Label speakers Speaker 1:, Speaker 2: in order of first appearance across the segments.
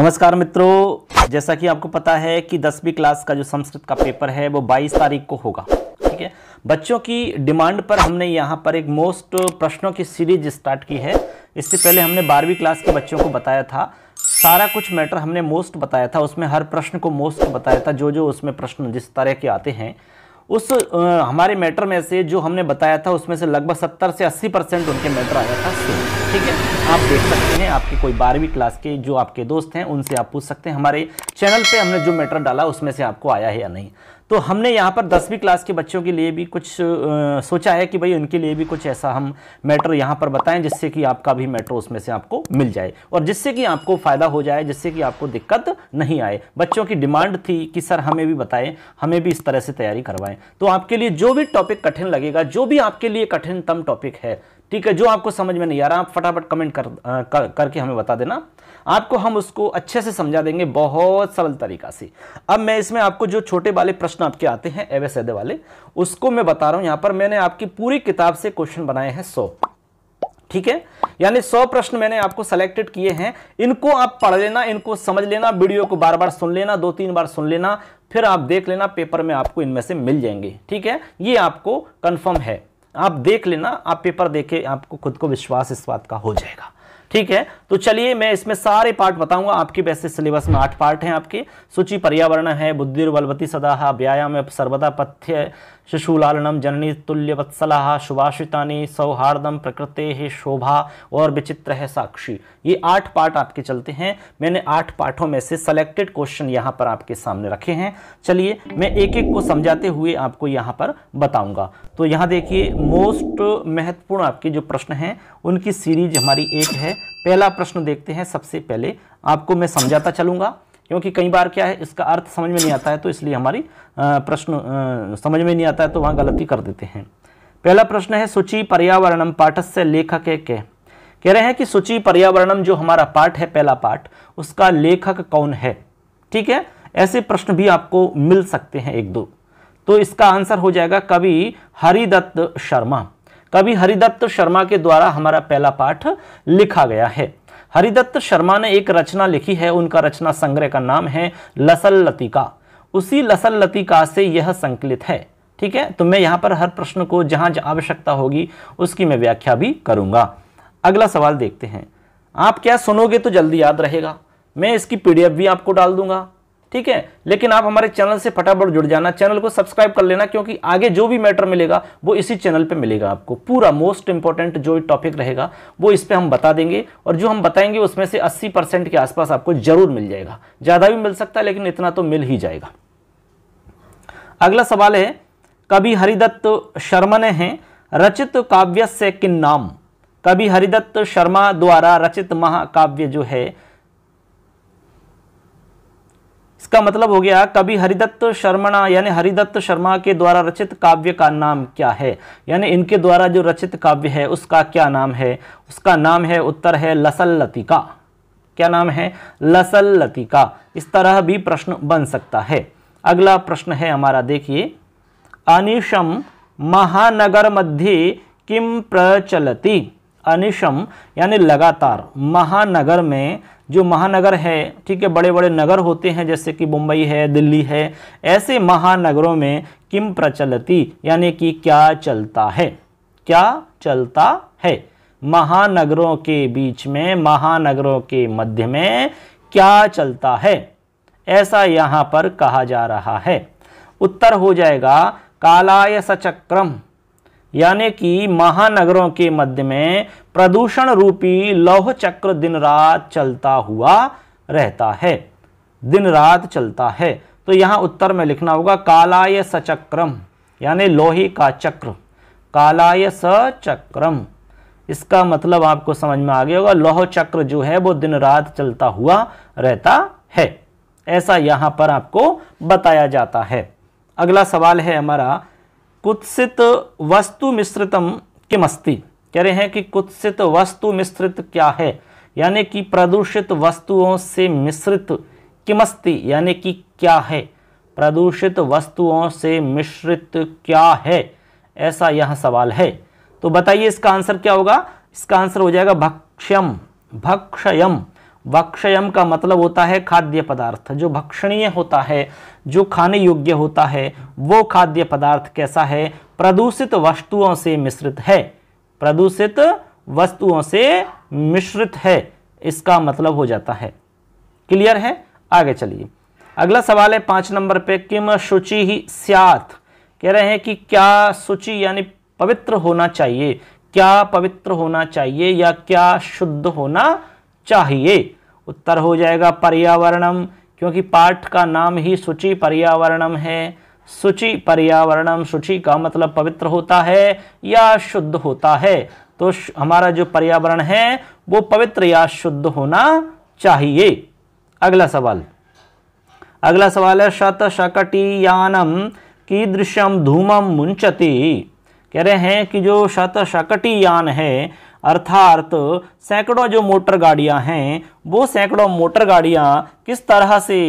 Speaker 1: नमस्कार मित्रों जैसा कि आपको पता है कि दसवीं क्लास का जो संस्कृत का पेपर है वो 22 तारीख को होगा ठीक है बच्चों की डिमांड पर हमने यहाँ पर एक मोस्ट प्रश्नों की सीरीज स्टार्ट की है इससे पहले हमने बारहवीं क्लास के बच्चों को बताया था सारा कुछ मैटर हमने मोस्ट बताया था उसमें हर प्रश्न को मोस्ट बताया था जो जो उसमें प्रश्न जिस तरह के आते हैं उस हमारे मैटर में से जो हमने बताया था उसमें से लगभग 70 से 80 परसेंट उनके मैटर आया था सेम ठीक है आप देख सकते हैं आपके कोई बारहवीं क्लास के जो आपके दोस्त हैं उनसे आप पूछ सकते हैं हमारे चैनल पे हमने जो मैटर डाला उसमें से आपको आया है या नहीं तो हमने यहाँ पर दसवीं क्लास के बच्चों के लिए भी कुछ आ, सोचा है कि भाई उनके लिए भी कुछ ऐसा हम मैटर यहाँ पर बताएं जिससे कि आपका भी मैटर उसमें से आपको मिल जाए और जिससे कि आपको फ़ायदा हो जाए जिससे कि आपको दिक्कत नहीं आए बच्चों की डिमांड थी कि सर हमें भी बताएं हमें भी इस तरह से तैयारी करवाएं तो आपके लिए जो भी टॉपिक कठिन लगेगा जो भी आपके लिए कठिनतम टॉपिक है ठीक है जो आपको समझ में नहीं आ रहा आप फटाफट कमेंट कर, कर करके हमें बता देना आपको हम उसको अच्छे से समझा देंगे बहुत सरल तरीका से अब मैं इसमें आपको जो छोटे वाले प्रश्न आपके आते हैं एवे सैदे वाले उसको मैं बता रहा हूं यहां पर मैंने आपकी पूरी किताब से क्वेश्चन बनाए हैं सौ ठीक है यानी सौ प्रश्न मैंने आपको सेलेक्टेड किए हैं इनको आप पढ़ लेना इनको समझ लेना वीडियो को बार बार सुन लेना दो तीन बार सुन लेना फिर आप देख लेना पेपर में आपको इनमें से मिल जाएंगे ठीक है ये आपको कन्फर्म है आप देख लेना आप पेपर देखे आपको खुद को विश्वास इस बात का हो जाएगा ठीक है तो चलिए मैं इसमें सारे पार्ट बताऊंगा आपके वैसे सिलेबस में आठ पार्ट हैं आपके सूची पर्यावरण है बुद्धि बलवती सदाहा व्यायाम सर्वदा पथ्य शिशुलालनम जननी तुल्य वत्सला सुभाषितानी सौहार्दम प्रकृति है शोभा और विचित्र है साक्षी ये आठ पार्ट आपके चलते हैं मैंने आठ पाठों में से सेलेक्टेड क्वेश्चन यहाँ पर आपके सामने रखे हैं चलिए मैं एक एक को समझाते हुए आपको यहाँ पर बताऊँगा तो यहाँ देखिए मोस्ट महत्वपूर्ण आपके जो प्रश्न हैं उनकी सीरीज हमारी एक है पहला प्रश्न देखते हैं सबसे पहले आपको मैं समझाता चलूँगा क्योंकि कई बार क्या है इसका अर्थ समझ में नहीं आता है तो इसलिए हमारी प्रश्न समझ में नहीं आता है तो वहाँ गलती कर देते हैं पहला प्रश्न है सूची पर्यावरणम से लेखक है के कह रहे हैं कि सूची पर्यावरणम जो हमारा पाठ है पहला पाठ उसका लेखक कौन है ठीक है ऐसे प्रश्न भी आपको मिल सकते हैं एक दो तो इसका आंसर हो जाएगा कवि हरिदत्त शर्मा कवि हरिदत्त शर्मा के द्वारा हमारा पहला पाठ लिखा गया है हरिदत्त शर्मा ने एक रचना लिखी है उनका रचना संग्रह का नाम है लसल लतिका उसी लसल लतिका से यह संकलित है ठीक है तो मैं यहां पर हर प्रश्न को जहाँ आवश्यकता होगी उसकी मैं व्याख्या भी करूँगा अगला सवाल देखते हैं आप क्या सुनोगे तो जल्दी याद रहेगा मैं इसकी पीडीएफ भी आपको डाल दूंगा ठीक है लेकिन आप हमारे चैनल से फटाफट जुड़ जाना चैनल को सब्सक्राइब कर लेना क्योंकि आगे जो भी मैटर मिलेगा वो इसी चैनल पे मिलेगा आपको पूरा मोस्ट इंपॉर्टेंट जो टॉपिक रहेगा वो इस पर हम बता देंगे और जो हम बताएंगे उसमें से अस्सी परसेंट के आसपास आपको जरूर मिल जाएगा ज़्यादा भी मिल सकता है लेकिन इतना तो मिल ही जाएगा अगला सवाल है कवि हरिदत्त शर्मा ने हैं रचित काव्य से किन नाम कवि हरिदत्त शर्मा द्वारा रचित महाकाव्य जो है इसका मतलब हो गया कभी हरिदत्त शर्मा यानी हरिदत्त शर्मा के द्वारा रचित काव्य का नाम क्या है यानी इनके द्वारा जो रचित काव्य है उसका क्या नाम है उसका नाम है उत्तर है लसल लतिका क्या नाम है लसल लतिका इस तरह भी प्रश्न बन सकता है अगला प्रश्न है हमारा देखिए अनिशम महानगर मध्य किम प्रचलती अनिशम यानी लगातार महानगर में जो महानगर है ठीक है बड़े बड़े नगर होते हैं जैसे कि मुंबई है दिल्ली है ऐसे महानगरों में किम प्रचलती यानी कि क्या चलता है क्या चलता है महानगरों के बीच में महानगरों के मध्य में क्या चलता है ऐसा यहाँ पर कहा जा रहा है उत्तर हो जाएगा कालाय सचक्रम यानी कि महानगरों के मध्य में प्रदूषण रूपी लौह चक्र दिन रात चलता हुआ रहता है दिन रात चलता है तो यहाँ उत्तर में लिखना होगा कालाय सचक्रम यानी लोही का चक्र कालाय सचक्रम इसका मतलब आपको समझ में आ गया होगा लौह चक्र जो है वो दिन रात चलता हुआ रहता है ऐसा यहाँ पर आपको बताया जाता है अगला सवाल है हमारा कुत्सित वस्तु मिश्रितम किमस्ती कह रहे हैं कि कुत्सित वस्तु मिश्रित क्या है यानी कि प्रदूषित वस्तुओं से मिश्रित किमस्ती यानी कि क्या है प्रदूषित वस्तुओं से मिश्रित क्या है ऐसा यह सवाल है तो बताइए इसका आंसर क्या होगा इसका आंसर हो जाएगा भक्ष्यम भक्षयम वक्षयम का मतलब होता है खाद्य पदार्थ जो भक्षणीय होता है जो खाने योग्य होता है वो खाद्य पदार्थ कैसा है प्रदूषित वस्तुओं से मिश्रित है प्रदूषित वस्तुओं से मिश्रित है इसका मतलब हो जाता है क्लियर है आगे चलिए अगला सवाल है पाँच नंबर पे किम शुचि ही स्यात कह रहे हैं कि क्या शुचि यानी पवित्र होना चाहिए क्या पवित्र होना चाहिए या क्या शुद्ध होना चाहिए उत्तर हो जाएगा पर्यावरणम क्योंकि पाठ का नाम ही सूचि पर्यावरणम है सूचि पर्यावरणम सूचि का मतलब पवित्र होता है या शुद्ध होता है तो हमारा जो पर्यावरण है वो पवित्र या शुद्ध होना चाहिए अगला सवाल अगला सवाल है शत की कीदृशम धूमम मुंचती कह रहे हैं कि जो शत यान है अर्थात सैकड़ों जो मोटर गाड़ियां हैं वो सैकड़ों मोटर गाड़ियां किस तरह से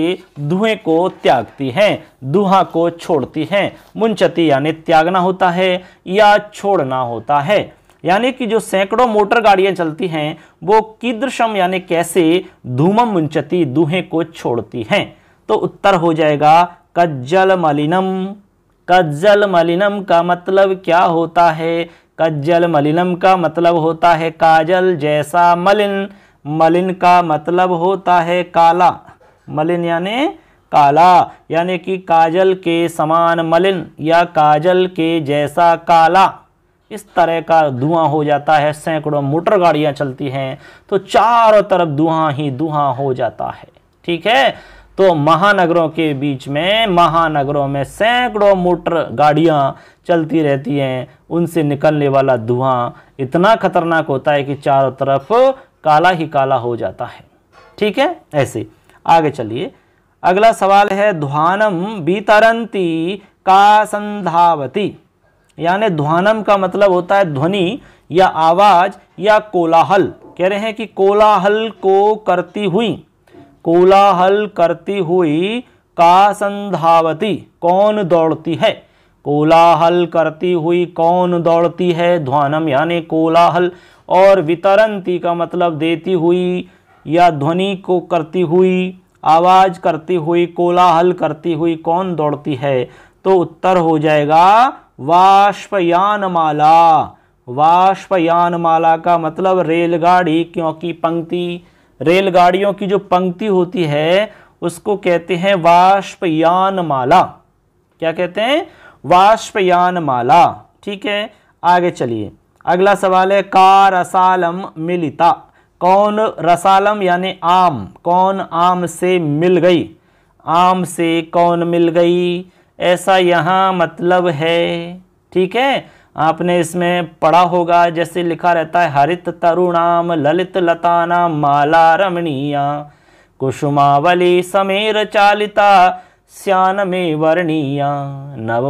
Speaker 1: धुएं को त्यागती हैं धुआं को छोड़ती हैं मुंचती यानी त्यागना होता है या छोड़ना होता है यानी कि जो सैकड़ों मोटर गाड़ियां चलती हैं वो कीदृशम यानी कैसे धूमम मुंचती दुहें को छोड़ती हैं तो उत्तर हो जाएगा कज्जल मलिनम कज्जल मलिनम का मतलब क्या होता है कज्जल मलिनम का मतलब होता है काजल जैसा मलिन मलिन का मतलब होता है काला मलिन यानी काला यानी कि काजल के समान मलिन या काजल के जैसा काला इस तरह का धुआं हो जाता है सैकड़ों मोटर गाड़ियां चलती हैं तो चारों तरफ धुआं ही धुआं हो जाता है ठीक है तो महानगरों के बीच में महानगरों में सैकड़ों मोटर गाड़ियां चलती रहती हैं उनसे निकलने वाला धुआं इतना खतरनाक होता है कि चारों तरफ काला ही काला हो जाता है ठीक है ऐसे आगे चलिए अगला सवाल है ध्वानम बीतरंती का संधावती यानी ध्वानम का मतलब होता है ध्वनि या आवाज या कोलाहल कह रहे हैं कि कोलाहल को करती हुई कोलाहल करती हुई का संधावती कौन दौड़ती है कोलाहल करती हुई कौन दौड़ती है ध्वानम यानी कोलाहल और वितरंती का मतलब देती हुई या ध्वनि को करती हुई आवाज़ करती हुई कोलाहल करती हुई कौन दौड़ती है तो उत्तर हो जाएगा वाष्पयानमाला वाष्पयानमाला का मतलब रेलगाड़ी क्योंकि पंक्ति रेलगाड़ियों की जो पंक्ति होती है उसको कहते हैं वाष्पयान माला क्या कहते हैं वाष्पयान माला ठीक है आगे चलिए अगला सवाल है का रसालम मिलिता कौन रसालम यानी आम कौन आम से मिल गई आम से कौन मिल गई ऐसा यहाँ मतलब है ठीक है आपने इसमें पढ़ा होगा जैसे लिखा रहता है हरित तरुणाम ललित लता नाम माला रमणीया कुसुमावली समेर चालिता श्यान में वर्णीया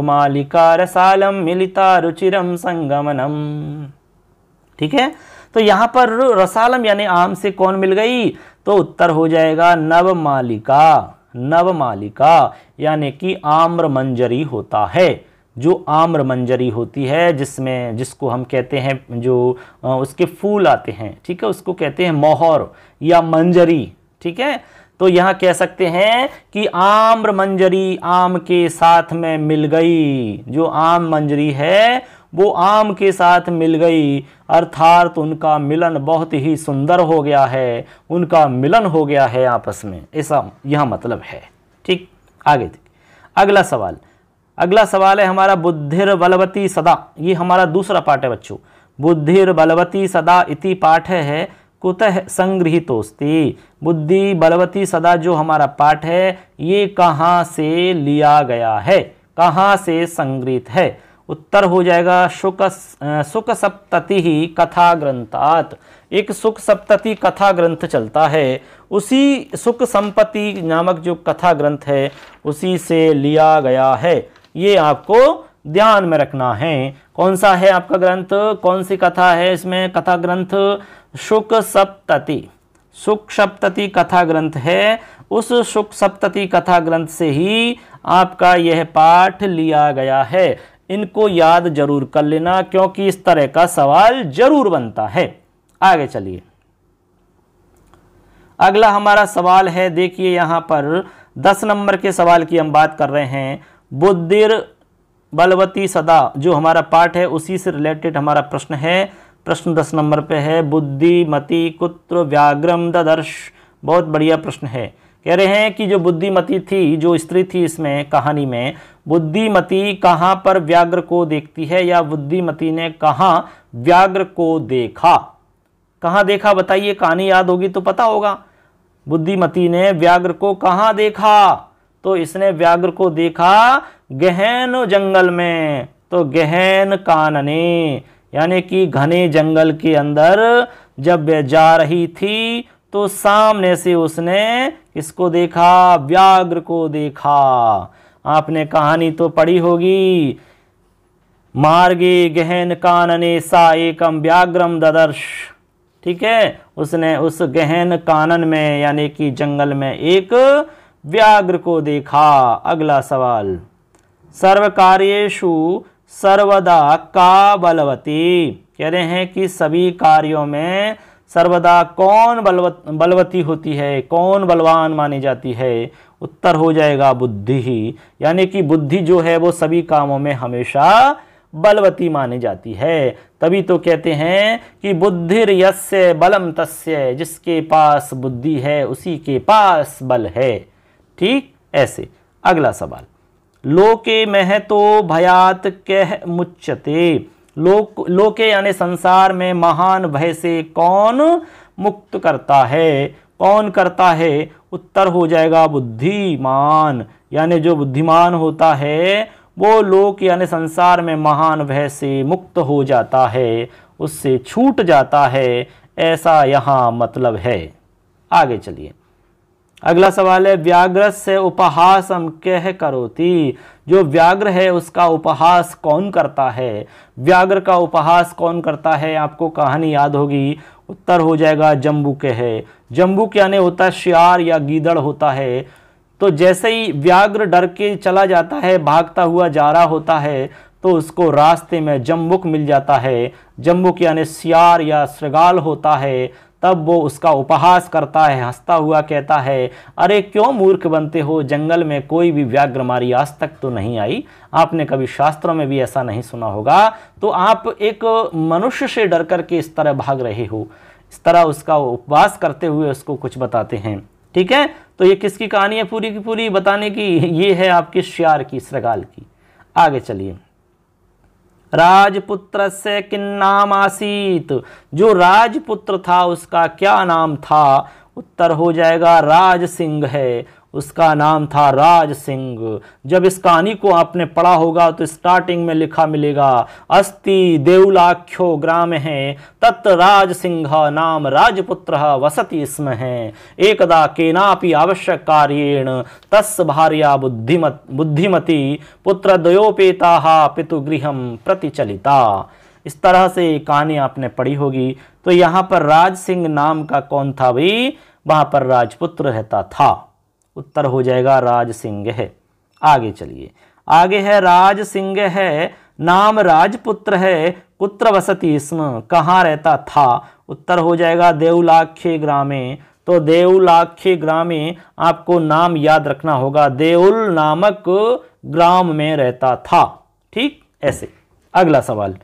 Speaker 1: मालिका रसालम मिलिता रुचिरम संगमनम ठीक है तो यहां पर रसालम यानी आम से कौन मिल गई तो उत्तर हो जाएगा नव मालिका नव मालिका यानी कि आम्र मंजरी होता है जो आम्र मंजरी होती है जिसमें जिसको हम कहते हैं जो उसके फूल आते हैं ठीक है उसको कहते हैं मोहर या मंजरी ठीक है तो यहां कह सकते हैं कि आम्र मंजरी आम के साथ में मिल गई जो आम मंजरी है वो आम के साथ मिल गई अर्थात उनका मिलन बहुत ही सुंदर हो गया है उनका मिलन हो गया है आपस में ऐसा यह मतलब है ठीक आगे अगला सवाल अगला सवाल है हमारा बुद्धिर बलवती सदा ये हमारा दूसरा पाठ है बच्चों बुद्धिर बलवती सदा इति पाठ है कुतः संग्रहितोस्ति बुद्धि बलवती सदा जो हमारा पाठ है ये कहाँ से लिया गया है कहाँ से संग्रहित है उत्तर हो जाएगा शुक सुख सप्तति ही कथा ग्रंथात एक सुख सप्तति कथा ग्रंथ चलता है उसी सुख संपत्ति नामक जो कथा ग्रंथ है उसी से लिया गया है ये आपको ध्यान में रखना है कौन सा है आपका ग्रंथ कौन सी कथा है इसमें कथा ग्रंथ शुक सप्तति सुख सप्तति कथा ग्रंथ है उस सुख सप्तति कथा ग्रंथ से ही आपका यह पाठ लिया गया है इनको याद जरूर कर लेना क्योंकि इस तरह का सवाल जरूर बनता है आगे चलिए अगला हमारा सवाल है देखिए यहां पर दस नंबर के सवाल की हम बात कर रहे हैं बुद्धिर बलवती सदा जो हमारा पाठ है उसी से रिलेटेड हमारा प्रश्न है प्रश्न दस नंबर पे है बुद्धिमती कुत्र व्याग्रम ददर्श बहुत बढ़िया प्रश्न है कह रहे हैं कि जो बुद्धिमती थी जो स्त्री थी इसमें कहानी में बुद्धिमती कहाँ पर व्याग्र को देखती है या बुद्धिमती ने कहाँ व्याग्र को देखा कहाँ देखा बताइए कहानी याद होगी तो पता होगा बुद्धिमती ने व्याग्र को कहाँ देखा तो इसने व्याघ्र को देखा गहन जंगल में तो गहन कानने यानी कि घने जंगल के अंदर जब वह जा रही थी तो सामने से उसने किसको देखा व्याघ्र को देखा आपने कहानी तो पढ़ी होगी मार्गे गहन कानने सा एकम व्याग्रम ददर्श ठीक है उसने उस गहन कानन में यानी कि जंगल में एक व्याघ्र को देखा अगला सवाल सर्व कार्येशु सर्वदा का बलवती कह रहे हैं कि सभी कार्यों में सर्वदा कौन बलवत बलवती होती है कौन बलवान मानी जाती है उत्तर हो जाएगा बुद्धि ही यानी कि बुद्धि जो है वो सभी कामों में हमेशा बलवती मानी जाती है तभी तो कहते हैं कि बुद्धिर यस्य बलम तस्य जिसके पास बुद्धि है उसी के पास बल है ठीक ऐसे अगला सवाल लोके महतो भयात कह मुच्यते लोक लोके यानी संसार में महान भय से कौन मुक्त करता है कौन करता है उत्तर हो जाएगा बुद्धिमान यानी जो बुद्धिमान होता है वो लोक यानी संसार में महान भय से मुक्त हो जाता है उससे छूट जाता है ऐसा यहाँ मतलब है आगे चलिए अगला सवाल है व्याग्र से उपहास हम कह करोती जो व्याघ्र है उसका उपहास कौन करता है व्याघ्र का उपहास कौन करता है आपको कहानी याद होगी उत्तर हो जाएगा जम्बू के है जम्बू के यानी होता शियार या गीदड़ होता है तो जैसे ही व्याघ्र डर के चला जाता है भागता हुआ जा रहा होता है तो उसको रास्ते में जम्बुक मिल जाता है जम्बुक यानी सियार या श्रगाल होता है तब वो उसका उपहास करता है हंसता हुआ कहता है अरे क्यों मूर्ख बनते हो जंगल में कोई भी व्याघ्र मारी आज तक तो नहीं आई आपने कभी शास्त्रों में भी ऐसा नहीं सुना होगा तो आप एक मनुष्य से डर करके इस तरह भाग रहे हो इस तरह उसका उपवास करते हुए उसको कुछ बताते हैं ठीक है तो ये किसकी कहानी है पूरी की पूरी बताने की ये है आपकी श्यार की श्रगाल की आगे चलिए राजपुत्र से किन्नाम आसीत जो राजपुत्र था उसका क्या नाम था उत्तर हो जाएगा राज सिंह है उसका नाम था राज सिंह जब इस कहानी को आपने पढ़ा होगा तो स्टार्टिंग में लिखा मिलेगा अस्ति देउलाख्यो ग्राम है तत् राज सिंह नाम राजपुत्र वसति इसम है एकदा केनापि आवश्यक कार्येण तस् भार्या बुद्धिमत बुद्धिमती पुत्र पुत्रद्वयोपेता पितुगृह प्रतिचलिता इस तरह से ये कहानी आपने पढ़ी होगी तो यहाँ पर राज सिंह नाम का कौन था भाई वहाँ पर राजपुत्र रहता था उत्तर हो जाएगा राज सिंह है आगे चलिए आगे है राज सिंह है नाम राजपुत्र है कुत्र वसती स्म कहाँ रहता था उत्तर हो जाएगा देवलाख्य ग्रामे तो देवलाख्य ग्रामे आपको नाम याद रखना होगा देउल नामक ग्राम में रहता था ठीक ऐसे अगला सवाल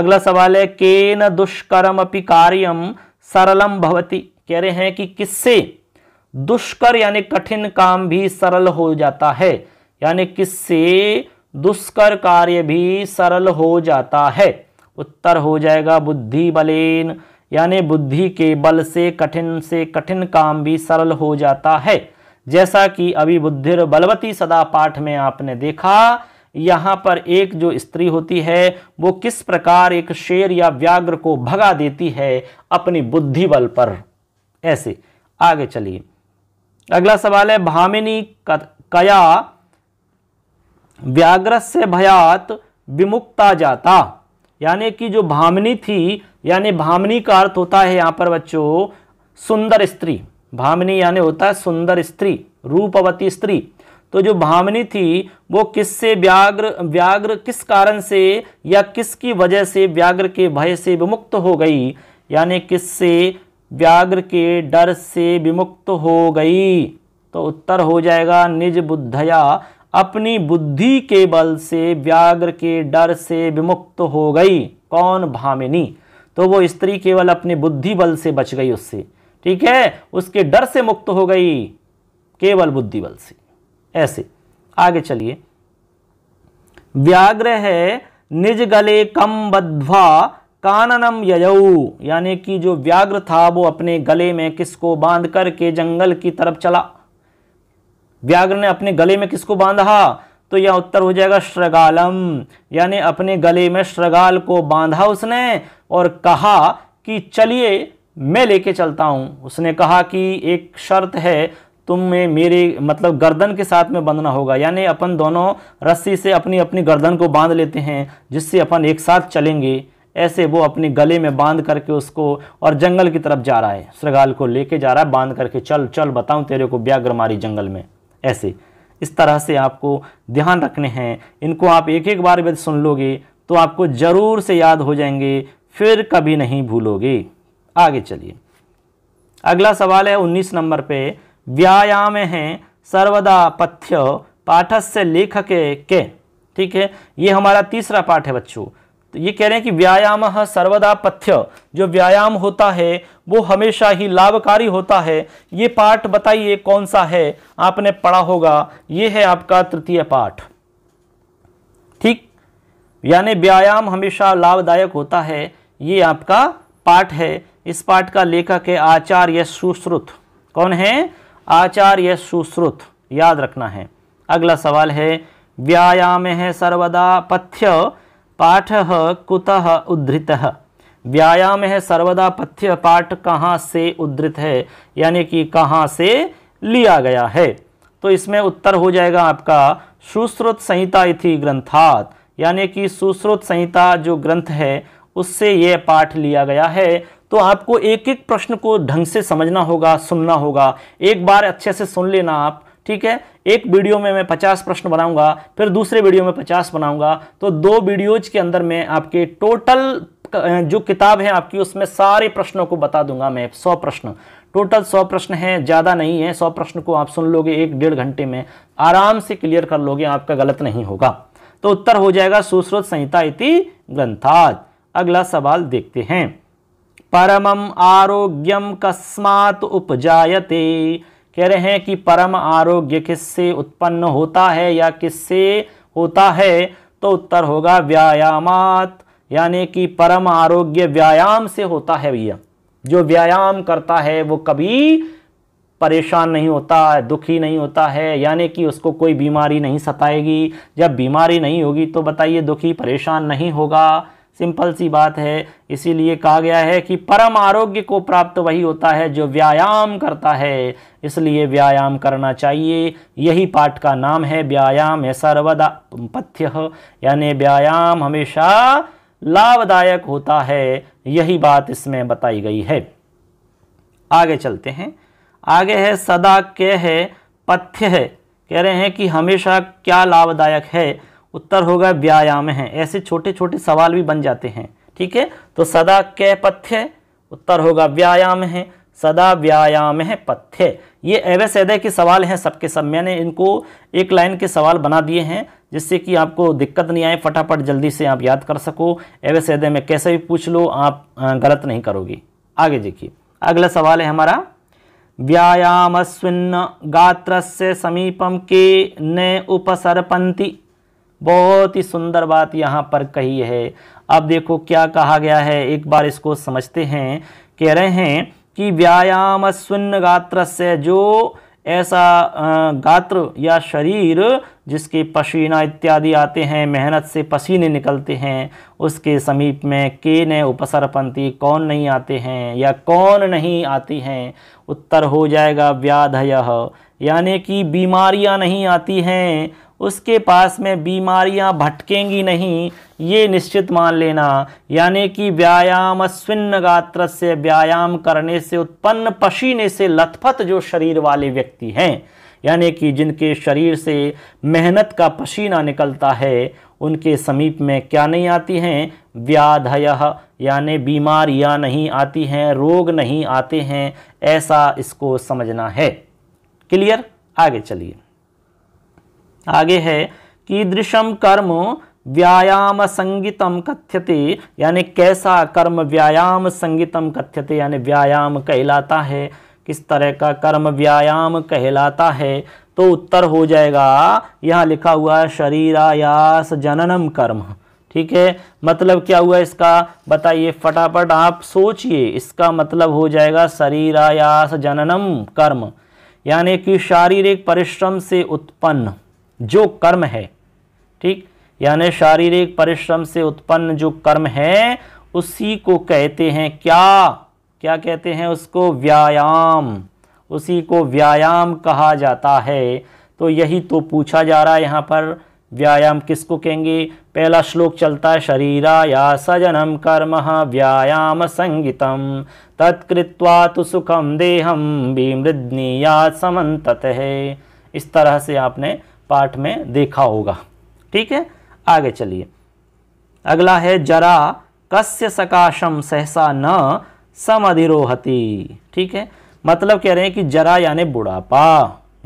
Speaker 1: अगला सवाल है केन दुष्कर्म अपि कार्यम सरलम भवती कह रहे हैं कि किससे दुष्कर यानी कठिन काम भी सरल हो जाता है यानी किससे दुष्कर कार्य भी सरल हो जाता है उत्तर हो जाएगा बुद्धि बलेन यानी बुद्धि के बल से कठिन से कठिन काम भी सरल हो जाता है जैसा कि अभी बुद्धिर बलवती सदा पाठ में आपने देखा यहाँ पर एक जो स्त्री होती है वो किस प्रकार एक शेर या व्याघ्र को भगा देती है अपनी बुद्धि बल पर ऐसे आगे चलिए अगला सवाल है भामिनी कया व्याग्र से भयात विमुक्ता जाता यानी कि जो भामनी थी यानी भामनी का अर्थ होता है यहाँ पर बच्चों सुंदर स्त्री भामनी यानी होता है सुंदर स्त्री रूपवती स्त्री तो जो भामिनी थी वो किससे व्याग्र व्याग्र किस कारण से या किसकी वजह से व्याग्र के भय से विमुक्त हो गई यानी किससे व्याग्र के डर से विमुक्त हो गई तो उत्तर हो जाएगा निज बुद्धया अपनी बुद्धि के बल से व्याग्र के डर से विमुक्त हो गई कौन भामिनी तो वो स्त्री केवल अपने बुद्धि बल से बच गई उससे ठीक है उसके डर से मुक्त हो गई केवल बुद्धि बल से ऐसे आगे चलिए व्याग्र है निज गले कम बद्वा काननम ययऊ यानी कि जो व्याघ्र था वो अपने गले में किसको बांध करके जंगल की तरफ चला व्याघ्र ने अपने गले में किसको बांधा तो यह उत्तर हो जाएगा श्रगालम यानी अपने गले में श्रगाल को बांधा उसने और कहा कि चलिए मैं लेके चलता हूँ उसने कहा कि एक शर्त है तुम्हें मेरे मतलब गर्दन के साथ में बंधना होगा यानी अपन दोनों रस्सी से अपनी अपनी गर्दन को बांध लेते हैं जिससे अपन एक साथ चलेंगे ऐसे वो अपने गले में बांध करके उसको और जंगल की तरफ जा रहा है श्रृगाल को लेके जा रहा है बांध करके चल चल बताऊँ तेरे को व्याघ्र मारी जंगल में ऐसे इस तरह से आपको ध्यान रखने हैं इनको आप एक एक बार यदि सुन लोगे तो आपको ज़रूर से याद हो जाएंगे फिर कभी नहीं भूलोगे आगे चलिए अगला सवाल है उन्नीस नंबर पे व्यायाम है सर्वदा पथ्य पाठस्य लेखक के ठीक है ये हमारा तीसरा पाठ है बच्चों तो ये कह रहे हैं कि व्यायाम सर्वदा पथ्य जो व्यायाम होता है वो हमेशा ही लाभकारी होता है ये पाठ बताइए कौन सा है आपने पढ़ा होगा ये है आपका तृतीय पाठ ठीक यानी व्यायाम हमेशा लाभदायक होता है ये आपका पाठ है इस पाठ का लेखक है आचार्य सुश्रुत कौन है आचार्य सुश्रुत याद रखना है अगला सवाल है व्यायाम है सर्वदा पथ्य पाठ कुतः उद्धृत व्यायाम है सर्वदा पथ्य पाठ कहाँ से उद्धृत है यानी कि कहाँ से लिया गया है तो इसमें उत्तर हो जाएगा आपका सुश्रुत संहिता इति ग्रंथात यानी कि सुश्रुत संहिता जो ग्रंथ है उससे यह पाठ लिया गया है तो आपको एक एक प्रश्न को ढंग से समझना होगा सुनना होगा एक बार अच्छे से सुन लेना आप ठीक है एक वीडियो में मैं पचास प्रश्न बनाऊंगा फिर दूसरे वीडियो में पचास बनाऊंगा तो दो वीडियोज के अंदर मैं आपके टोटल जो किताब है आपकी उसमें सारे प्रश्नों को बता दूंगा मैं सौ प्रश्न टोटल सौ प्रश्न हैं ज़्यादा नहीं है सौ प्रश्न को आप सुन लोगे एक डेढ़ घंटे में आराम से क्लियर कर लोगे आपका गलत नहीं होगा तो उत्तर हो जाएगा सुश्रोत संहिता इति ग्रंथाज अगला सवाल देखते हैं परमम आरोग्यम कस्मात उपजायते कह रहे हैं कि परम आरोग्य किससे उत्पन्न होता है या किससे होता है तो उत्तर होगा व्यायामात यानी कि परम आरोग्य व्यायाम से होता है भैया जो व्यायाम करता है वो कभी परेशान नहीं होता है दुखी नहीं होता है यानी कि उसको कोई बीमारी नहीं सताएगी जब बीमारी नहीं होगी तो बताइए दुखी परेशान नहीं होगा सिंपल सी बात है इसीलिए कहा गया है कि परम आरोग्य को प्राप्त वही होता है जो व्यायाम करता है इसलिए व्यायाम करना चाहिए यही पाठ का नाम है व्यायाम है सर्वदा पथ्य यानी व्यायाम हमेशा लाभदायक होता है यही बात इसमें बताई गई है आगे चलते हैं आगे है सदा क्या है पथ्य है कह रहे हैं कि हमेशा क्या लाभदायक है उत्तर होगा व्यायाम है ऐसे छोटे छोटे सवाल भी बन जाते हैं ठीक है तो सदा कै पथ्य उत्तर होगा व्यायाम है सदा व्यायाम है पथ्य ये एवे सैदे के सवाल हैं सबके सब मैंने इनको एक लाइन के सवाल बना दिए हैं जिससे कि आपको दिक्कत नहीं आए फटाफट जल्दी से आप याद कर सको एवे सैदे में कैसे भी पूछ लो आप गलत नहीं करोगे आगे देखिए अगला सवाल है हमारा व्यायामस्विन्न गात्र से समीपम के न उपसरपंती बहुत ही सुंदर बात यहाँ पर कही है अब देखो क्या कहा गया है एक बार इसको समझते हैं कह रहे हैं कि व्यायाम शून्य गात्र से जो ऐसा गात्र या शरीर जिसके पसीना इत्यादि आते हैं मेहनत से पसीने निकलते हैं उसके समीप में के न उपसरपंथी कौन नहीं आते हैं या कौन नहीं आती हैं उत्तर हो जाएगा व्याधय यानी कि बीमारियां नहीं आती हैं उसके पास में बीमारियां भटकेंगी नहीं ये निश्चित मान लेना यानी कि व्यायाम अस्विन्न गात्र से व्यायाम करने से उत्पन्न पसीने से लथपथ जो शरीर वाले व्यक्ति हैं यानी कि जिनके शरीर से मेहनत का पसीना निकलता है उनके समीप में क्या नहीं आती हैं व्याधय यानी बीमारियां नहीं आती हैं रोग नहीं आते हैं ऐसा इसको समझना है क्लियर आगे चलिए आगे है कीदृशम कर्म व्यायाम संगीतम कथ्यते यानी कैसा कर्म व्यायाम संगीतम कथ्यते यानी व्यायाम कहलाता है किस तरह का कर्म व्यायाम कहलाता है तो उत्तर हो जाएगा यहाँ लिखा हुआ है शरीरायास जननम कर्म ठीक है मतलब क्या हुआ इसका बताइए फटाफट आप सोचिए इसका मतलब हो जाएगा शरीरायास जननम कर्म यानी कि शारीरिक परिश्रम से उत्पन्न जो कर्म है ठीक यानी शारीरिक परिश्रम से उत्पन्न जो कर्म है उसी को कहते हैं क्या क्या कहते हैं उसको व्यायाम उसी को व्यायाम कहा जाता है तो यही तो पूछा जा रहा है यहाँ पर व्यायाम किसको कहेंगे पहला श्लोक चलता है शरीरा या सजनम कर्म व्यायाम संगीतम तत्कृत्वा तो सुखम देहम या समन्तत है इस तरह से आपने पाठ में देखा होगा ठीक है आगे चलिए अगला है जरा कस्य सकाशम सहसा न अधिरोहती ठीक है मतलब कह रहे हैं कि जरा यानि बुढ़ापा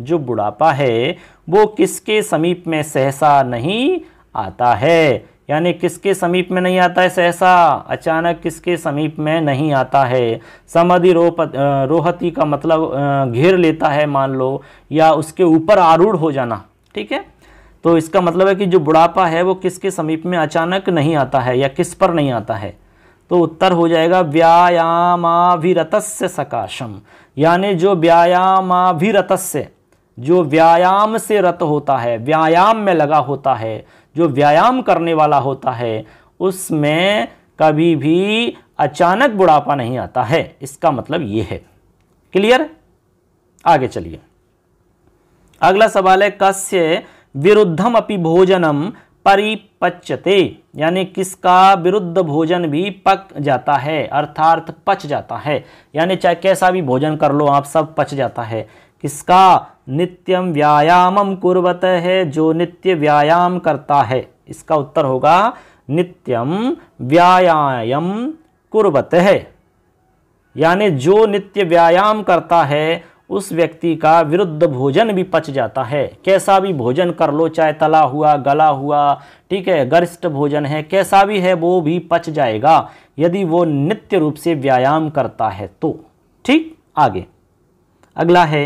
Speaker 1: जो बुढ़ापा है वो किसके समीप में सहसा नहीं आता है यानी किसके समीप में नहीं आता है सहसा अचानक किसके समीप में नहीं आता है समाधि रोप रोहती का मतलब घेर लेता है मान लो या उसके ऊपर आरूढ़ हो जाना ठीक है तो इसका मतलब है कि जो बुढ़ापा है वो किसके समीप में अचानक नहीं आता है या किस पर नहीं आता है तो उत्तर हो जाएगा व्यायामाभिरतस्य सकाशम यानी जो व्यायामाभिरतस्य जो व्यायाम से रत होता है व्यायाम में लगा होता है जो व्यायाम करने वाला होता है उसमें कभी भी अचानक बुढ़ापा नहीं आता है इसका मतलब ये है क्लियर आगे चलिए अगला सवाल है कस्य विरुद्धम अपि भोजनम परिपच्यते यानी किसका विरुद्ध भोजन भी पक जाता है अर्थात पच जाता है यानी चाहे कैसा भी भोजन कर लो आप सब पच जाता है किसका नित्यम व्यायामम कुर्वत है जो नित्य व्यायाम करता है इसका उत्तर होगा नित्यम व्यायाम कुर्वत है यानी जो नित्य व्यायाम करता है उस व्यक्ति का विरुद्ध भोजन भी पच जाता है कैसा भी भोजन कर लो चाहे तला हुआ गला हुआ ठीक है गरिष्ठ भोजन है कैसा भी है वो भी पच जाएगा यदि वो नित्य रूप से व्यायाम करता है तो ठीक आगे अगला है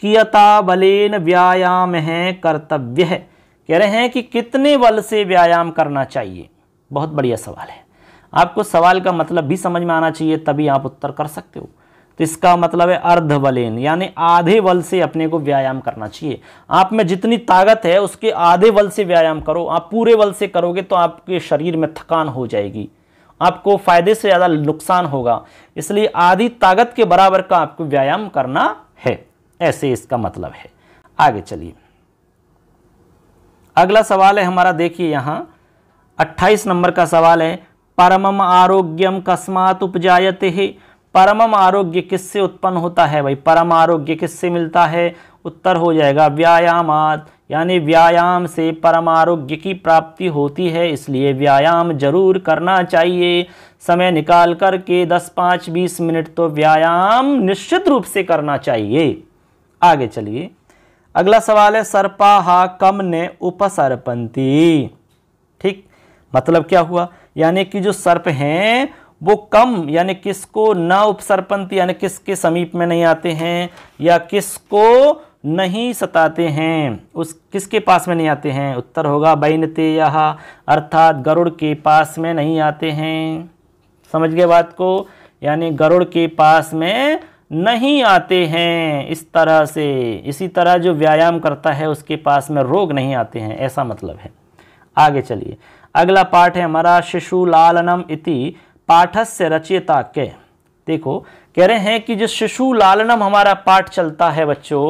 Speaker 1: कियता बलेन व्यायाम है कर्तव्य है कह रहे हैं कि कितने बल से व्यायाम करना चाहिए बहुत बढ़िया सवाल है आपको सवाल का मतलब भी समझ में आना चाहिए तभी आप उत्तर कर सकते हो तो इसका मतलब है अर्धवलेन यानी आधे बल से अपने को व्यायाम करना चाहिए आप में जितनी ताकत है उसके आधे बल से व्यायाम करो आप पूरे बल से करोगे तो आपके शरीर में थकान हो जाएगी आपको फायदे से ज़्यादा नुकसान होगा इसलिए आधी ताकत के बराबर का आपको व्यायाम करना है ऐसे इसका मतलब है आगे चलिए अगला सवाल है हमारा देखिए यहाँ 28 नंबर का सवाल है परम आरोग्यम कस्मात उपजायते है परम आरोग्य किससे उत्पन्न होता है भाई परम आरोग्य किससे मिलता है उत्तर हो जाएगा व्यायाम यानी व्यायाम से परम आरोग्य की प्राप्ति होती है इसलिए व्यायाम जरूर करना चाहिए समय निकाल करके दस पाँच बीस मिनट तो व्यायाम निश्चित रूप से करना चाहिए आगे चलिए अगला सवाल है सर्पाहा कम ने उपसर्पंती ठीक मतलब क्या हुआ यानी कि जो सर्प हैं वो कम यानी किसको न उपसरपंथी यानी किसके समीप में नहीं आते हैं या किसको नहीं सताते हैं उस किसके पास में नहीं आते हैं उत्तर होगा बैनते यह अर्थात गरुड़ के पास में नहीं आते हैं समझ गए बात को यानी गरुड़ के पास में नहीं आते हैं इस तरह से इसी तरह जो व्यायाम करता है उसके पास में रोग नहीं आते हैं ऐसा मतलब है आगे चलिए अगला पाठ है हमारा शिशु लालनम इति पाठस्य रचयिता के देखो कह रहे हैं कि जो शिशु लालनम हमारा पाठ चलता है बच्चों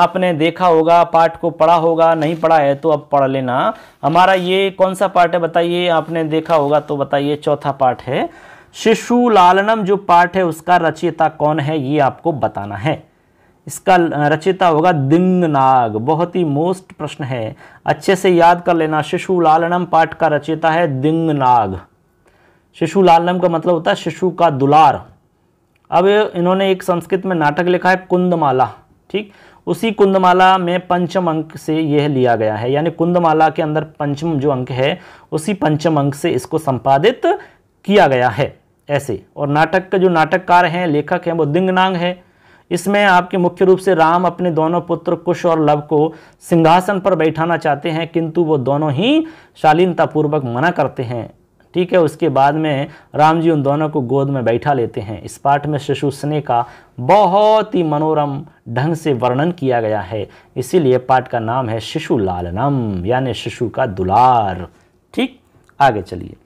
Speaker 1: आपने देखा होगा पाठ को पढ़ा होगा नहीं पढ़ा है तो अब पढ़ लेना हमारा ये कौन सा पाठ है बताइए आपने देखा होगा तो बताइए चौथा पाठ है शिशु लालनम जो पाठ है उसका रचयिता कौन है ये आपको बताना है इसका रचयिता होगा दिंगनाग बहुत ही मोस्ट प्रश्न है अच्छे से याद कर लेना शिशु लालनम पाठ का रचयिता है दिंगनाग शिशु लालम का मतलब होता है शिशु का दुलार अब इन्होंने एक संस्कृत में नाटक लिखा है कुंदमाला ठीक उसी कुंदमाला में पंचम अंक से यह लिया गया है यानी कुंदमाला के अंदर पंचम जो अंक है उसी पंचम अंक से इसको संपादित किया गया है ऐसे और नाटक का जो नाटककार हैं लेखक हैं वो दिंगनांग है इसमें आपके मुख्य रूप से राम अपने दोनों पुत्र कुश और लव को सिंहासन पर बैठाना चाहते हैं किंतु वो दोनों ही शालीनतापूर्वक मना करते हैं ठीक है उसके बाद में राम जी उन दोनों को गोद में बैठा लेते हैं इस पाठ में शिशु स्नेह का बहुत ही मनोरम ढंग से वर्णन किया गया है इसीलिए पाठ का नाम है शिशु लालनम यानी शिशु का दुलार ठीक आगे चलिए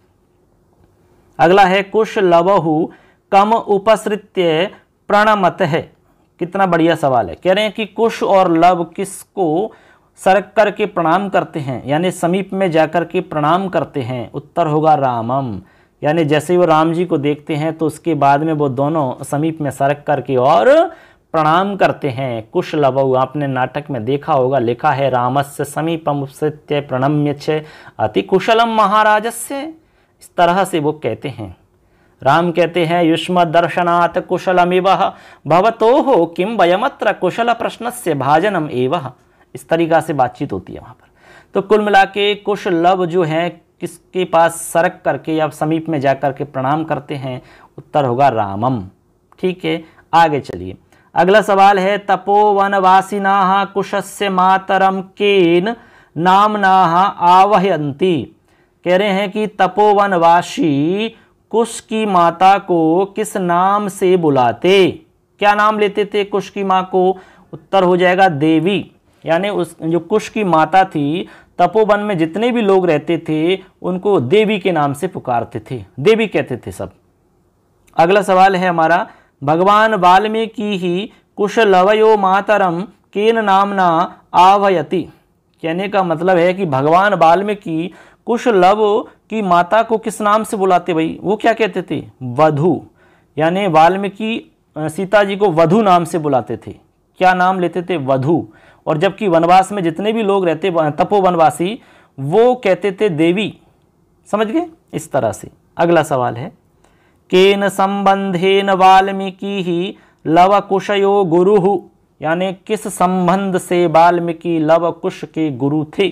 Speaker 1: अगला है कुश लवहु कम उपसृत्य प्रणमत है कितना बढ़िया सवाल है कह रहे हैं कि कुश और लव किसको सरक कर के प्रणाम करते हैं यानी समीप में जाकर के प्रणाम करते हैं उत्तर होगा रामम यानी जैसे वो राम जी को देखते हैं तो उसके बाद में वो दोनों समीप में सरक करके और प्रणाम करते हैं कुश लवऊ आपने नाटक में देखा होगा लिखा है रामस्य समीपम उपसत्य प्रणम्य छ अति कुशलम महाराज से इस तरह से वो कहते हैं राम कहते हैं युष्म दर्शनाथ कुशलमिव भवतो हो किम वयमत्र कुशल प्रश्न से भाजनम एवं इस तरीक़ा से बातचीत होती है वहाँ पर तो कुल मिला के कुछ लव जो हैं किसके पास सरक करके या समीप में जा करके के प्रणाम करते हैं उत्तर होगा रामम ठीक है आगे चलिए अगला सवाल है तपोवनवासिना कुशस्य मातरम केन नामना आवहयंती कह रहे हैं कि तपोवनवासी कुश की माता को किस नाम से बुलाते क्या नाम लेते थे कुश की माँ को उत्तर हो जाएगा देवी यानी उस जो कुश की माता थी तपोवन में जितने भी लोग रहते थे उनको देवी के नाम से पुकारते थे देवी कहते थे सब अगला सवाल है हमारा भगवान वाल्मीकि ही कुश लवयो मातरम केन नामना आवयति कहने का मतलब है कि भगवान वाल्मीकि कुश लव की माता को किस नाम से बुलाते भाई वो क्या कहते थे वधु यानी वाल्मीकि सीता जी को वधु नाम से बुलाते थे क्या नाम लेते थे वधु और जबकि वनवास में जितने भी लोग रहते तपो वनवासी वो कहते थे देवी समझ गए इस तरह से अगला सवाल है केन संबंधेन वाल्मीकि ही लव कुशयो गुरु यानी किस संबंध से वाल्मीकि लव कुश के गुरु थे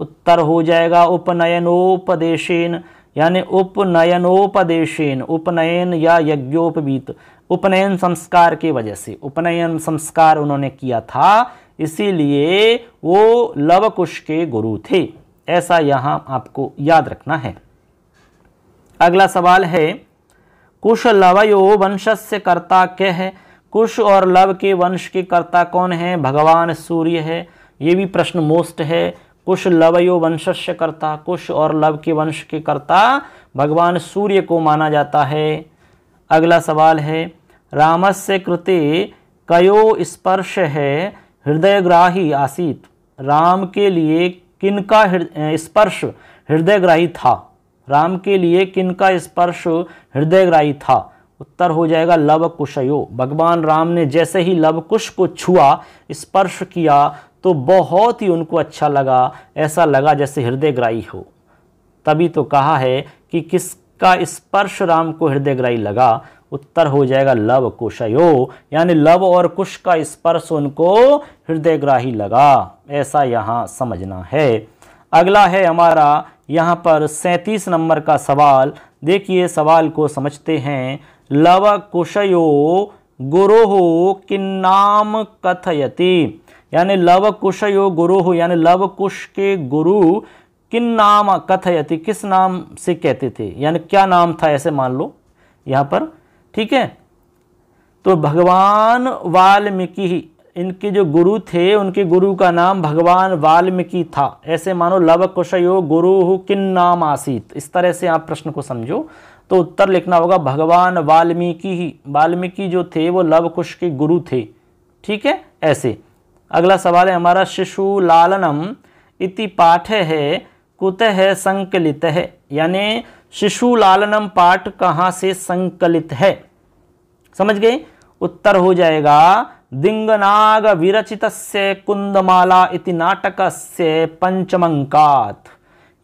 Speaker 1: उत्तर हो जाएगा उपनयनोपदेशेन यानी उपनयनोपदेशेन उपनयन या यज्ञोपवीत उपनयन संस्कार के वजह से उपनयन संस्कार उन्होंने किया था इसीलिए वो लवकुश के गुरु थे ऐसा यहाँ आपको याद रखना है अगला सवाल है कुश लवयो वंशस्य कर्ता क्या है कुश और लव के वंश के कर्ता कौन है भगवान सूर्य है ये भी प्रश्न मोस्ट है कुश लवयो वंशस्य कर्ता कुश और लव के वंश के कर्ता भगवान सूर्य को माना जाता है अगला सवाल है रामस्य कृते कयो स्पर्श है हृदयग्राही आसीत राम के लिए किनका स्पर्श हृदयग्राही था राम के लिए किनका स्पर्श हृदयग्राही था उत्तर हो जाएगा लव कुशयो भगवान राम ने जैसे ही लव कुश को छुआ स्पर्श किया तो बहुत ही उनको अच्छा लगा ऐसा लगा जैसे हृदयग्राही हो तभी तो कहा है कि किसका स्पर्श राम को हृदयग्राही लगा उत्तर हो जाएगा लव कुशयो यानी लव और कुश का स्पर्श उनको हृदयग्राही लगा ऐसा यहाँ समझना है अगला है हमारा यहाँ पर सैंतीस नंबर का सवाल देखिए सवाल को समझते हैं लव कुशयो गुरु किन्नाम कथयति यानी लव कुशयो गुरु यानी लव कुश के गुरु किन नाम कथयति किस नाम से कहते थे यानी क्या नाम था ऐसे मान लो यहाँ पर ठीक है तो भगवान वाल्मीकि इनके जो गुरु थे उनके गुरु का नाम भगवान वाल्मीकि था ऐसे मानो लव कुशयो गुरु किन नाम आसीत इस तरह से आप प्रश्न को समझो तो उत्तर लिखना होगा भगवान वाल्मीकि ही वाल्मीकि जो थे वो लव कुश के गुरु थे ठीक है ऐसे अगला सवाल है हमारा शिशु लालनम इति पाठ है कुत है संकलित है यानी शिशु लालनम पाठ कहाँ से संकलित है समझ गए उत्तर हो जाएगा दिंगनाग विरचित कुंदमाला इति नाटक से पंचम अंकात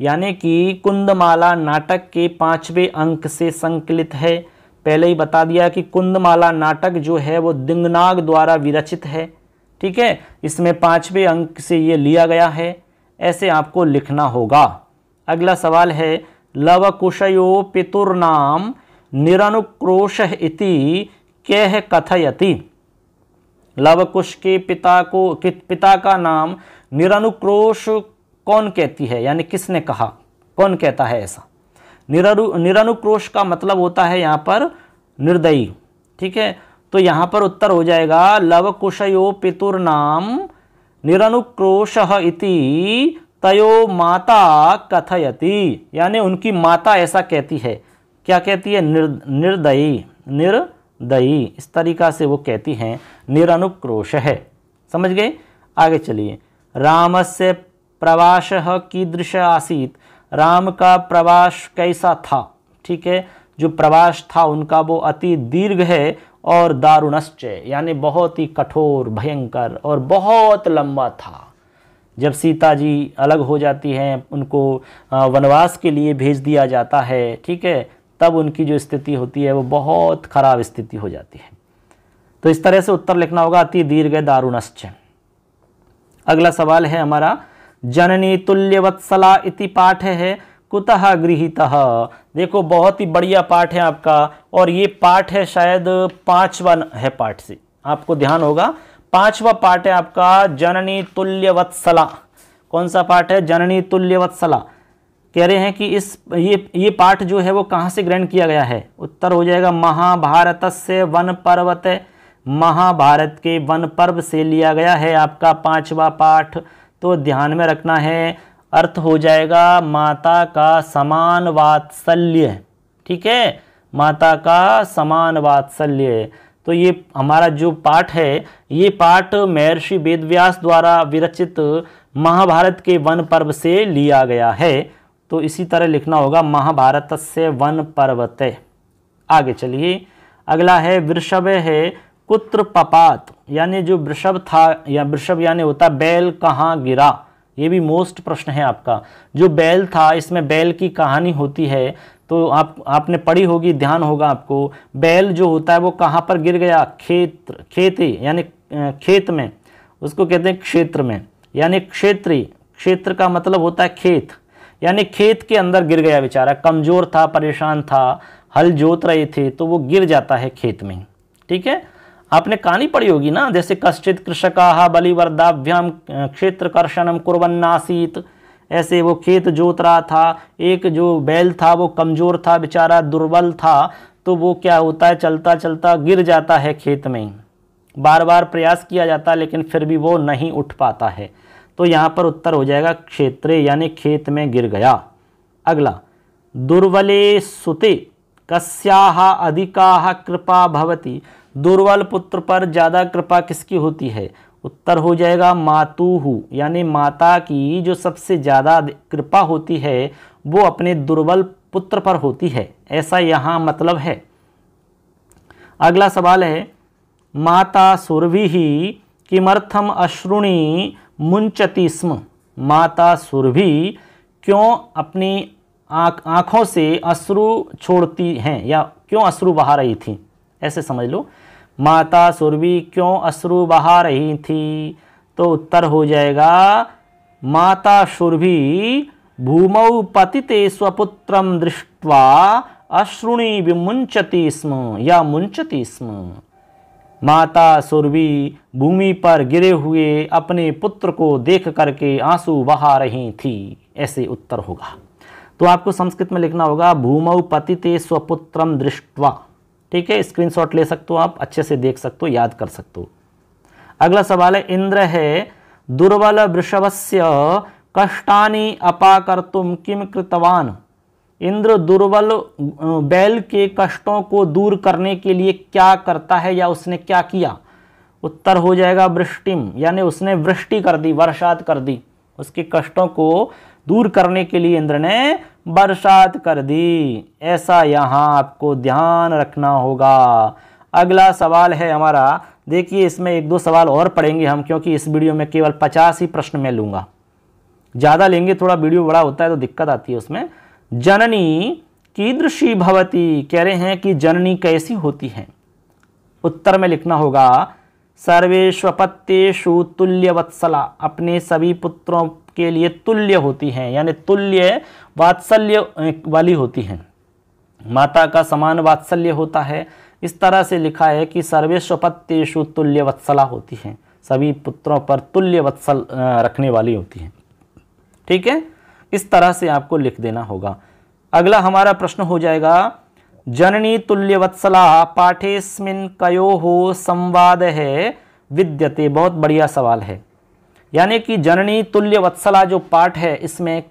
Speaker 1: यानी कि कुंदमाला नाटक के पांचवें अंक से संकलित है पहले ही बता दिया कि कुंदमाला नाटक जो है वो दिंगनाग द्वारा विरचित है ठीक है इसमें पांचवें अंक से ये लिया गया है ऐसे आपको लिखना होगा अगला सवाल है लवकुशयो पितुर्नाम निरनुक्रोश इति कह कथयति लवकुश के पिता को पिता का नाम निरनुक्रोश कौन कहती है यानी किसने कहा कौन कहता है ऐसा निरनु निरनुक्रोश का मतलब होता है यहाँ पर निर्दयी ठीक है तो यहाँ पर उत्तर हो जाएगा लवकुशयो पितुर्नाम निरनुक्रोश इति तयो माता कथयती यानी उनकी माता ऐसा कहती है क्या कहती है निर् निर्दयी निर्दयी इस तरीका से वो कहती हैं निरनुक्रोश है समझ गए आगे चलिए राम से प्रवास कीदृश आसीत राम का प्रवास कैसा था ठीक है जो प्रवास था उनका वो अति दीर्घ है और दारुणश्चय यानी बहुत ही कठोर भयंकर और बहुत लंबा था जब सीता जी अलग हो जाती हैं उनको वनवास के लिए भेज दिया जाता है ठीक है तब उनकी जो स्थिति होती है वो बहुत ख़राब स्थिति हो जाती है तो इस तरह से उत्तर लिखना होगा अति दीर्घ दारुणश्च अगला सवाल है हमारा जननी तुल्य वत्सला इति पाठ है कुतः गृहित देखो बहुत ही बढ़िया पाठ है आपका और ये पाठ है शायद पांचवा है पाठ से आपको ध्यान होगा पांचवा पार्ट है आपका जननी तुल्य वत्सला कौन सा पार्ट है जननी तुल्य वत्सला कह रहे हैं कि इस ये ये पाठ जो है वो कहाँ से ग्रहण किया गया है उत्तर हो जाएगा महाभारत से वन पर्वत महाभारत के वन पर्व से लिया गया है आपका पांचवा पाठ तो ध्यान में रखना है अर्थ हो जाएगा माता का समान वात्सल्य ठीक है माता का समान वात्सल्य तो ये हमारा जो पाठ है ये पाठ महर्षि वेदव्यास द्वारा विरचित महाभारत के वन पर्व से लिया गया है तो इसी तरह लिखना होगा महाभारत से वन पर्वत आगे चलिए अगला है वृषभ है कुत्र पपात यानी जो वृषभ था या वृषभ यानी होता बैल कहाँ गिरा ये भी मोस्ट प्रश्न है आपका जो बैल था इसमें बैल की कहानी होती है तो आप आपने पढ़ी होगी ध्यान होगा आपको बैल जो होता है वो कहाँ पर गिर गया खेत खेती यानी खेत में उसको कहते हैं क्षेत्र में यानी क्षेत्रीय क्षेत्र का मतलब होता है खेत यानी खेत के अंदर गिर गया बेचारा कमज़ोर था परेशान था हल जोत रहे थे तो वो गिर जाता है खेत में ठीक है आपने कहानी पढ़ी होगी ना जैसे कश्चित कृषका बलिवर्दाभ्याम क्षेत्र कर्षणम कुरन्नासीत ऐसे वो खेत जोत रहा था एक जो बैल था वो कमज़ोर था बेचारा दुर्बल था तो वो क्या होता है चलता चलता गिर जाता है खेत में बार बार प्रयास किया जाता है लेकिन फिर भी वो नहीं उठ पाता है तो यहाँ पर उत्तर हो जाएगा क्षेत्र यानी खेत में गिर गया अगला दुर्बले सुते कस्या अधिका कृपा भवती दुर्बल पुत्र पर ज़्यादा कृपा किसकी होती है उत्तर हो जाएगा मातुहू यानी माता की जो सबसे ज़्यादा कृपा होती है वो अपने दुर्बल पुत्र पर होती है ऐसा यहाँ मतलब है अगला सवाल है माता सुरभि ही किमर्थम अश्रुणी मुंचती स्म माता सुरभि क्यों अपनी आँख आँखों से अश्रु छोड़ती हैं या क्यों अश्रु बहा रही थी ऐसे समझ लो माता सुरभि क्यों अश्रु बहा रही थी तो उत्तर हो जाएगा माता सुरभि भूमौ पतिते स्वपुत्र दृष्ट्वा अश्रुणी विमुंचती स्म या मुंचती स्म माता सुरभि भूमि पर गिरे हुए अपने पुत्र को देख करके आंसू बहा रही थी ऐसे उत्तर होगा तो आपको संस्कृत में लिखना होगा भूमौ पतिते स्वपुत्रम दृष्टवा ठीक है स्क्रीनशॉट ले सकते हो आप अच्छे से देख सकते हो याद कर सकते हो अगला सवाल है इंद्र है दुर्बल से कष्टानी अपाकर तुम किम कृतवान इंद्र दुर्बल बैल के कष्टों को दूर करने के लिए क्या करता है या उसने क्या किया उत्तर हो जाएगा वृष्टिम यानी उसने वृष्टि कर दी वर्षात कर दी उसके कष्टों को दूर करने के लिए इंद्र ने बरसात कर दी ऐसा यहाँ आपको ध्यान रखना होगा अगला सवाल है हमारा देखिए इसमें एक दो सवाल और पढ़ेंगे हम क्योंकि इस वीडियो में केवल पचास ही प्रश्न मैं लूँगा ज़्यादा लेंगे थोड़ा वीडियो बड़ा होता है तो दिक्कत आती है उसमें जननी कीदृशी भवती कह रहे हैं कि जननी कैसी होती है उत्तर में लिखना होगा सर्वेश्वपत्यु तुल्य वत्सला अपने सभी पुत्रों के लिए तुल्य होती हैं यानी तुल्य वात्सल्य वाली होती हैं माता का समान वात्सल्य होता है इस तरह से लिखा है कि सर्वेश्वपत्यु तुल्य वत्सला होती हैं सभी पुत्रों पर तुल्य वत्सल रखने वाली होती हैं ठीक है इस तरह से आपको लिख देना होगा अगला हमारा प्रश्न हो जाएगा जननी तुल्य वत्सला पाठेस्मिन कयो हो संवाद है विद्यते बहुत बढ़िया सवाल है यानी कि जननी तुल्य वत्सला जो पाठ है इसमें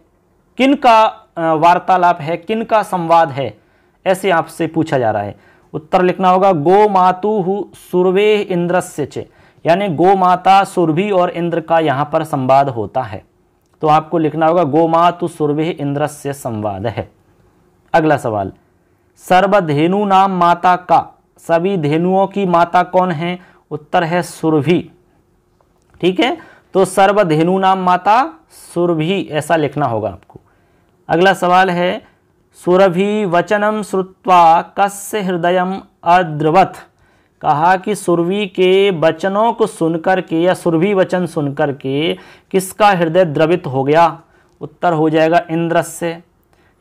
Speaker 1: किन का वार्तालाप है किन का संवाद है ऐसे आपसे पूछा जा रहा है उत्तर लिखना होगा गो मातु सुरवे इंद्रस्य चे यानी गो माता सुरभि और इंद्र का यहाँ पर संवाद होता है तो आपको लिखना होगा गो मातु इंद्र इंद्रस्य संवाद है अगला सवाल सर्वधेनु नाम माता का सभी धेनुओं की माता कौन है उत्तर है सुरभि ठीक है तो सर्वधेनु नाम माता सुरभि ऐसा लिखना होगा आपको अगला सवाल है सुरभि वचनम श्रुत्वा कस्य हृदय अद्रवत कहा कि सुरभि के वचनों को सुनकर के या सुरभि वचन सुनकर के किसका हृदय द्रवित हो गया उत्तर हो जाएगा इंद्र से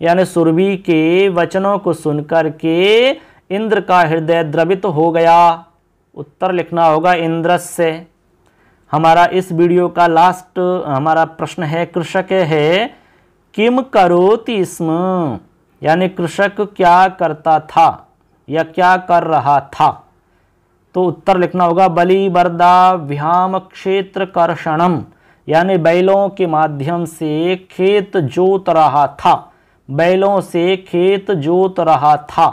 Speaker 1: यानी सुरभि के वचनों को सुनकर के इंद्र का हृदय द्रवित हो गया उत्तर लिखना होगा इंद्र से हमारा इस वीडियो का लास्ट हमारा प्रश्न है कृषक है किम करोति स्म यानी कृषक क्या करता था या क्या कर रहा था तो उत्तर लिखना होगा बलि बरदा व्याम क्षेत्र कर्षणम यानी बैलों के माध्यम से खेत जोत रहा था बैलों से खेत जोत रहा था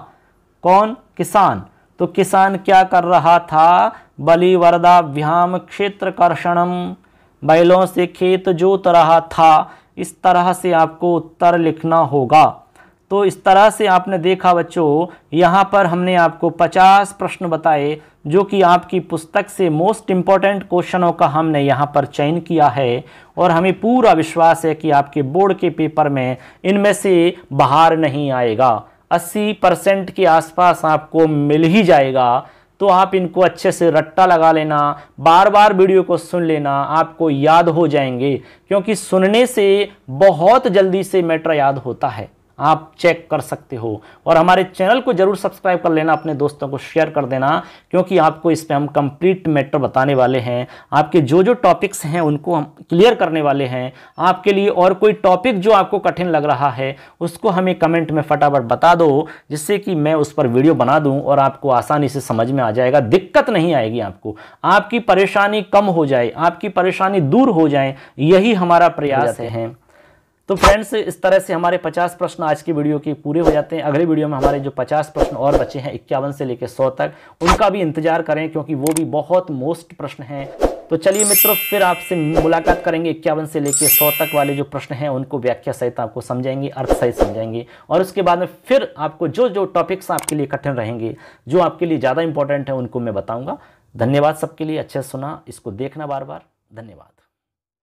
Speaker 1: कौन किसान तो किसान क्या कर रहा था बलि वरदा व्याम क्षेत्रकर्षणम बैलों से खेत जोत रहा था इस तरह से आपको उत्तर लिखना होगा तो इस तरह से आपने देखा बच्चों यहाँ पर हमने आपको 50 प्रश्न बताए जो कि आपकी पुस्तक से मोस्ट इम्पॉर्टेंट क्वेश्चनों का हमने यहाँ पर चयन किया है और हमें पूरा विश्वास है कि आपके बोर्ड के पेपर में इनमें से बाहर नहीं आएगा 80 परसेंट के आसपास आपको मिल ही जाएगा तो आप इनको अच्छे से रट्टा लगा लेना बार बार वीडियो को सुन लेना आपको याद हो जाएंगे क्योंकि सुनने से बहुत जल्दी से मैटर याद होता है आप चेक कर सकते हो और हमारे चैनल को जरूर सब्सक्राइब कर लेना अपने दोस्तों को शेयर कर देना क्योंकि आपको इस पर हम कंप्लीट मैटर बताने वाले हैं आपके जो जो टॉपिक्स हैं उनको हम क्लियर करने वाले हैं आपके लिए और कोई टॉपिक जो आपको कठिन लग रहा है उसको हमें कमेंट में फटाफट बता दो जिससे कि मैं उस पर वीडियो बना दूँ और आपको आसानी से समझ में आ जाएगा दिक्कत नहीं आएगी आपको आपकी परेशानी कम हो जाए आपकी परेशानी दूर हो जाए यही हमारा प्रयास है तो फ्रेंड्स इस तरह से हमारे 50 प्रश्न आज की वीडियो के पूरे हो जाते हैं अगले वीडियो में हमारे जो 50 प्रश्न और बचे हैं इक्यावन से लेकर 100 तक उनका भी इंतजार करें क्योंकि वो भी बहुत मोस्ट प्रश्न हैं तो चलिए मित्रों फिर आपसे मुलाकात करेंगे इक्यावन से लेकर सौ तक वाले जो प्रश्न हैं उनको व्याख्या सहित आपको समझाएंगे अर्थ सहित समझाएंगे और उसके बाद में फिर आपको जो जो टॉपिक्स आपके लिए कठिन रहेंगे जो आपके लिए ज़्यादा इंपॉर्टेंट है उनको मैं बताऊँगा धन्यवाद सबके लिए अच्छे सुना इसको देखना बार बार धन्यवाद